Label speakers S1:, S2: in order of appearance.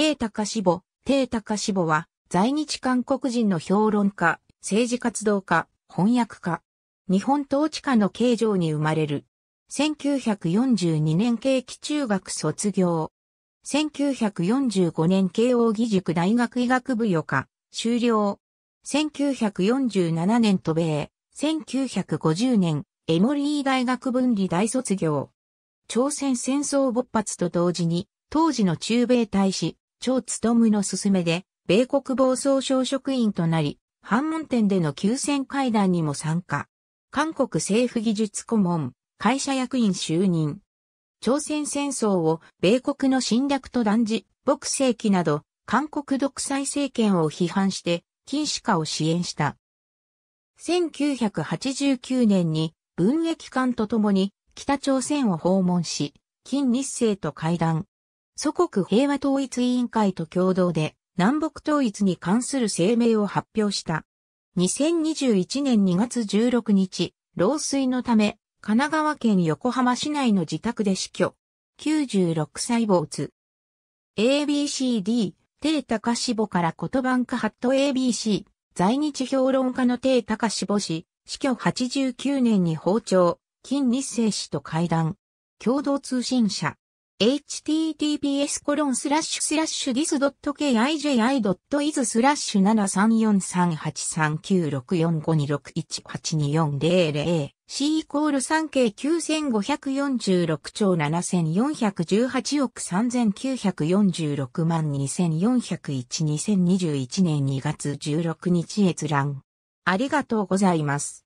S1: シ高志ータ高志ボは、在日韓国人の評論家、政治活動家、翻訳家。日本統治下の形状に生まれる。1942年慶期中学卒業。1945年慶応義塾大学医学部予科、修了。1947年渡米。1950年、エモリー大学分離大卒業。朝鮮戦争勃発と同時に、当時の中米大使、張務の勧めで、米国防総省職員となり、反問店での休戦会談にも参加。韓国政府技術顧問、会社役員就任。朝鮮戦争を米国の侵略と断じ、牧世紀など、韓国独裁政権を批判して、禁止化を支援した。1989年に、文益官と共に北朝鮮を訪問し、金日成と会談。祖国平和統一委員会と共同で南北統一に関する声明を発表した。2021年2月16日、老衰のため、神奈川県横浜市内の自宅で死去。96歳没。ABCD、低高志母から言葉んかハット ABC、在日評論家の低高志母氏、死去89年に包丁、金日成氏と会談。共同通信社。https コロンスラッシュスラッシュ dis.kiji.is スラッシュ7 3 4 3 8 3 9 6 4 5 2 6 1 8 2 4 0 0 C イコール 3K9546 兆7418億3946万2401 2021年2月16日閲覧。ありがとうございます。